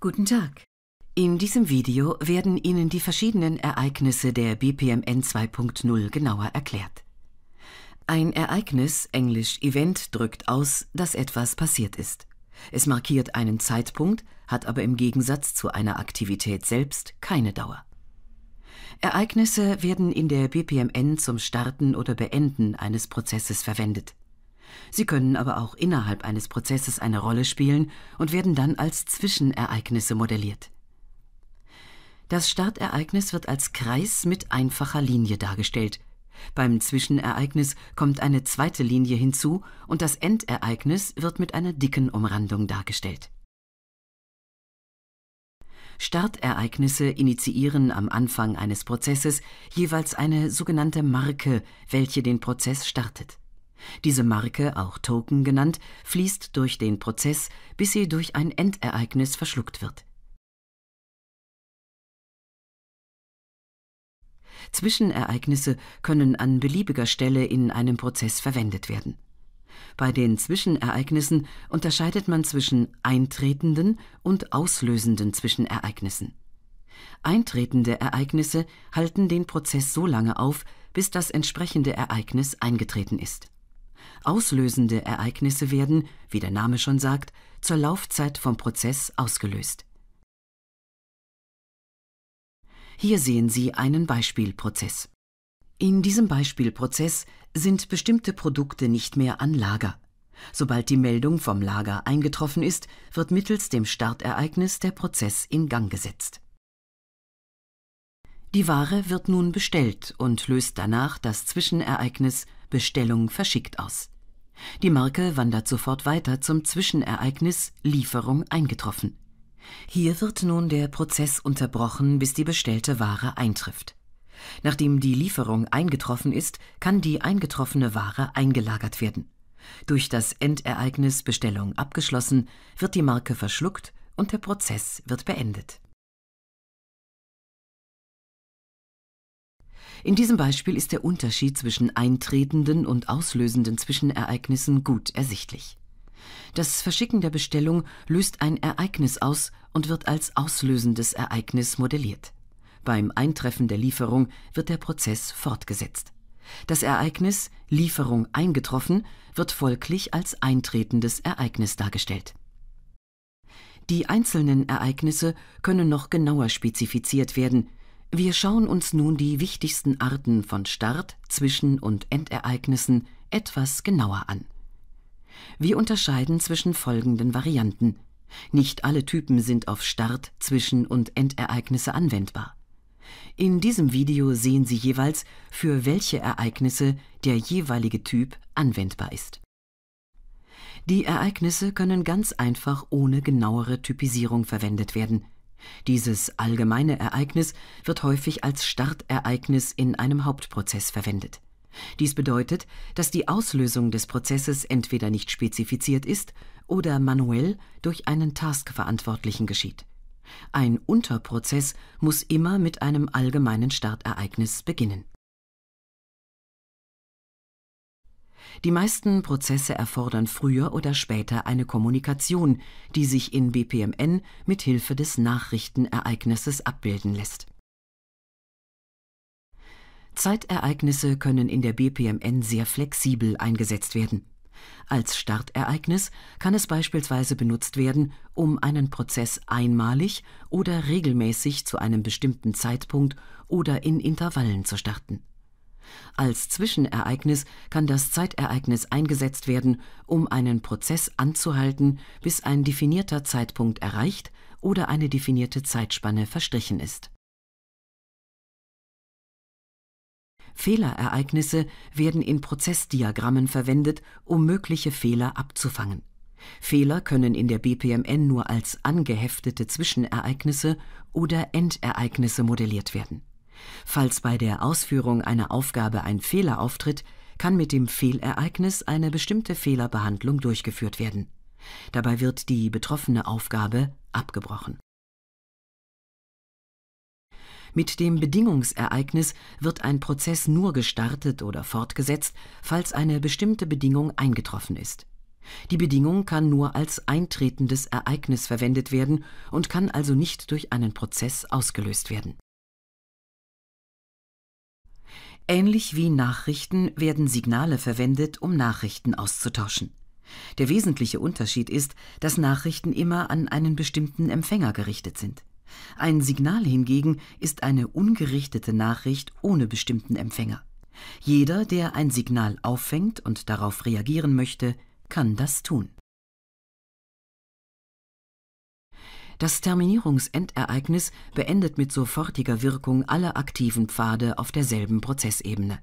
Guten Tag. In diesem Video werden Ihnen die verschiedenen Ereignisse der BPMN 2.0 genauer erklärt. Ein Ereignis, englisch Event, drückt aus, dass etwas passiert ist. Es markiert einen Zeitpunkt, hat aber im Gegensatz zu einer Aktivität selbst keine Dauer. Ereignisse werden in der BPMN zum Starten oder Beenden eines Prozesses verwendet. Sie können aber auch innerhalb eines Prozesses eine Rolle spielen und werden dann als Zwischenereignisse modelliert. Das Startereignis wird als Kreis mit einfacher Linie dargestellt. Beim Zwischenereignis kommt eine zweite Linie hinzu und das Endereignis wird mit einer dicken Umrandung dargestellt. Startereignisse initiieren am Anfang eines Prozesses jeweils eine sogenannte Marke, welche den Prozess startet. Diese Marke, auch Token genannt, fließt durch den Prozess, bis sie durch ein Endereignis verschluckt wird. Zwischenereignisse können an beliebiger Stelle in einem Prozess verwendet werden. Bei den Zwischenereignissen unterscheidet man zwischen eintretenden und auslösenden Zwischenereignissen. Eintretende Ereignisse halten den Prozess so lange auf, bis das entsprechende Ereignis eingetreten ist. Auslösende Ereignisse werden, wie der Name schon sagt, zur Laufzeit vom Prozess ausgelöst. Hier sehen Sie einen Beispielprozess. In diesem Beispielprozess sind bestimmte Produkte nicht mehr an Lager. Sobald die Meldung vom Lager eingetroffen ist, wird mittels dem Startereignis der Prozess in Gang gesetzt. Die Ware wird nun bestellt und löst danach das Zwischenereignis Bestellung verschickt aus. Die Marke wandert sofort weiter zum Zwischenereignis Lieferung eingetroffen. Hier wird nun der Prozess unterbrochen, bis die bestellte Ware eintrifft. Nachdem die Lieferung eingetroffen ist, kann die eingetroffene Ware eingelagert werden. Durch das Endereignis Bestellung abgeschlossen, wird die Marke verschluckt und der Prozess wird beendet. In diesem Beispiel ist der Unterschied zwischen eintretenden und auslösenden Zwischenereignissen gut ersichtlich. Das Verschicken der Bestellung löst ein Ereignis aus und wird als auslösendes Ereignis modelliert. Beim Eintreffen der Lieferung wird der Prozess fortgesetzt. Das Ereignis Lieferung eingetroffen wird folglich als eintretendes Ereignis dargestellt. Die einzelnen Ereignisse können noch genauer spezifiziert werden, wir schauen uns nun die wichtigsten Arten von Start-, Zwischen- und Endereignissen etwas genauer an. Wir unterscheiden zwischen folgenden Varianten. Nicht alle Typen sind auf Start-, Zwischen- und Endereignisse anwendbar. In diesem Video sehen Sie jeweils, für welche Ereignisse der jeweilige Typ anwendbar ist. Die Ereignisse können ganz einfach ohne genauere Typisierung verwendet werden – dieses allgemeine Ereignis wird häufig als Startereignis in einem Hauptprozess verwendet. Dies bedeutet, dass die Auslösung des Prozesses entweder nicht spezifiziert ist oder manuell durch einen Taskverantwortlichen geschieht. Ein Unterprozess muss immer mit einem allgemeinen Startereignis beginnen Die meisten Prozesse erfordern früher oder später eine Kommunikation, die sich in BPMN mit Hilfe des Nachrichtenereignisses abbilden lässt. Zeitereignisse können in der BPMN sehr flexibel eingesetzt werden. Als Startereignis kann es beispielsweise benutzt werden, um einen Prozess einmalig oder regelmäßig zu einem bestimmten Zeitpunkt oder in Intervallen zu starten. Als Zwischenereignis kann das Zeitereignis eingesetzt werden, um einen Prozess anzuhalten, bis ein definierter Zeitpunkt erreicht oder eine definierte Zeitspanne verstrichen ist. Fehlerereignisse werden in Prozessdiagrammen verwendet, um mögliche Fehler abzufangen. Fehler können in der BPMN nur als angeheftete Zwischenereignisse oder Endereignisse modelliert werden Falls bei der Ausführung einer Aufgabe ein Fehler auftritt, kann mit dem Fehlereignis eine bestimmte Fehlerbehandlung durchgeführt werden. Dabei wird die betroffene Aufgabe abgebrochen. Mit dem Bedingungsereignis wird ein Prozess nur gestartet oder fortgesetzt, falls eine bestimmte Bedingung eingetroffen ist. Die Bedingung kann nur als eintretendes Ereignis verwendet werden und kann also nicht durch einen Prozess ausgelöst werden Ähnlich wie Nachrichten werden Signale verwendet, um Nachrichten auszutauschen. Der wesentliche Unterschied ist, dass Nachrichten immer an einen bestimmten Empfänger gerichtet sind. Ein Signal hingegen ist eine ungerichtete Nachricht ohne bestimmten Empfänger. Jeder, der ein Signal auffängt und darauf reagieren möchte, kann das tun. Das Terminierungsendereignis beendet mit sofortiger Wirkung alle aktiven Pfade auf derselben Prozessebene.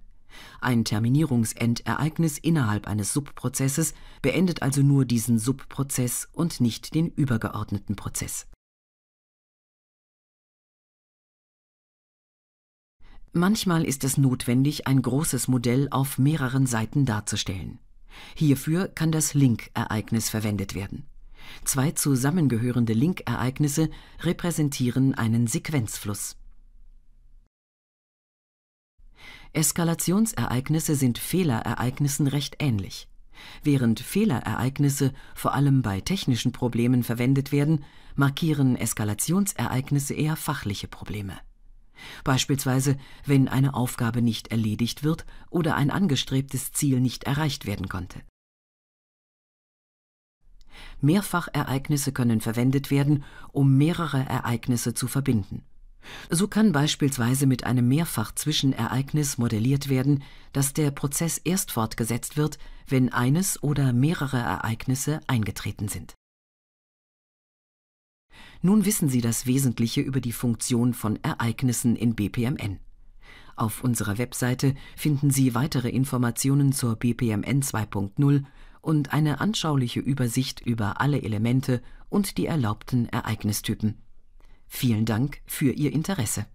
Ein Terminierungsendereignis innerhalb eines Subprozesses beendet also nur diesen Subprozess und nicht den übergeordneten Prozess. Manchmal ist es notwendig, ein großes Modell auf mehreren Seiten darzustellen. Hierfür kann das Link-Ereignis verwendet werden. Zwei zusammengehörende Linkereignisse repräsentieren einen Sequenzfluss. Eskalationsereignisse sind Fehlerereignissen recht ähnlich. Während Fehlerereignisse vor allem bei technischen Problemen verwendet werden, markieren Eskalationsereignisse eher fachliche Probleme. Beispielsweise, wenn eine Aufgabe nicht erledigt wird oder ein angestrebtes Ziel nicht erreicht werden konnte Mehrfachereignisse können verwendet werden, um mehrere Ereignisse zu verbinden. So kann beispielsweise mit einem Mehrfach-Zwischenereignis modelliert werden, dass der Prozess erst fortgesetzt wird, wenn eines oder mehrere Ereignisse eingetreten sind. Nun wissen Sie das Wesentliche über die Funktion von Ereignissen in BPMN. Auf unserer Webseite finden Sie weitere Informationen zur BPMN 2.0 und eine anschauliche Übersicht über alle Elemente und die erlaubten Ereignistypen. Vielen Dank für Ihr Interesse.